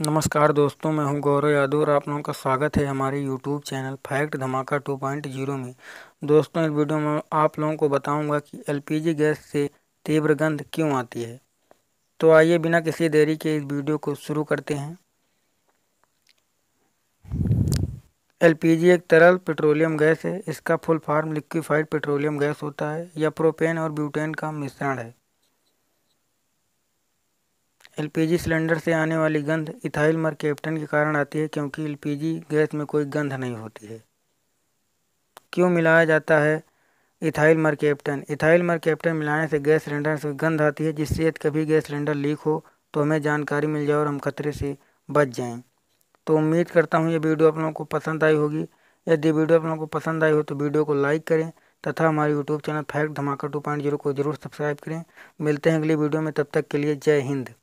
नमस्कार दोस्तों मैं हूं गौरव यादव और आप लोगों का स्वागत है हमारे यूट्यूब चैनल फैक्ट धमाका 2.0 में दोस्तों इस वीडियो में आप लोगों को बताऊंगा कि एलपीजी गैस से तीव्र गंध क्यों आती है तो आइए बिना किसी देरी के इस वीडियो को शुरू करते हैं एलपीजी एक तरल पेट्रोलियम गैस है इसका full form liquefied petroleum gas होता है यह प्रोपेन और ब्यूटेन का मिश्रण है एलपीजी सिलेंडर से आने वाली गंध इथाइल मरकेप्टन के कारण आती है क्योंकि एलपीजी गैस में कोई गंध नहीं होती है क्यों मिलाया जाता है इथाइल मरकेप्टन इथाइल मरकेप्टन मिलाने से गैस सिलेंडर से गंध आती है जिससे यदि कभी गैस सिलेंडर लीक हो तो हमें जानकारी मिल जाए और हम खतरे से बच जाएं तो उम्मीद करता हूँ ये वीडियो आप लोगों को पसंद आई होगी यदि वीडियो आप लोगों को पसंद आई हो तो वीडियो को लाइक करें तथा हमारे यूट्यूब चैनल फैक्ट धमाका टू पॉइंट जीरो को जरूर सब्सक्राइब करें मिलते हैं अगली वीडियो में तब तक के लिए जय हिंद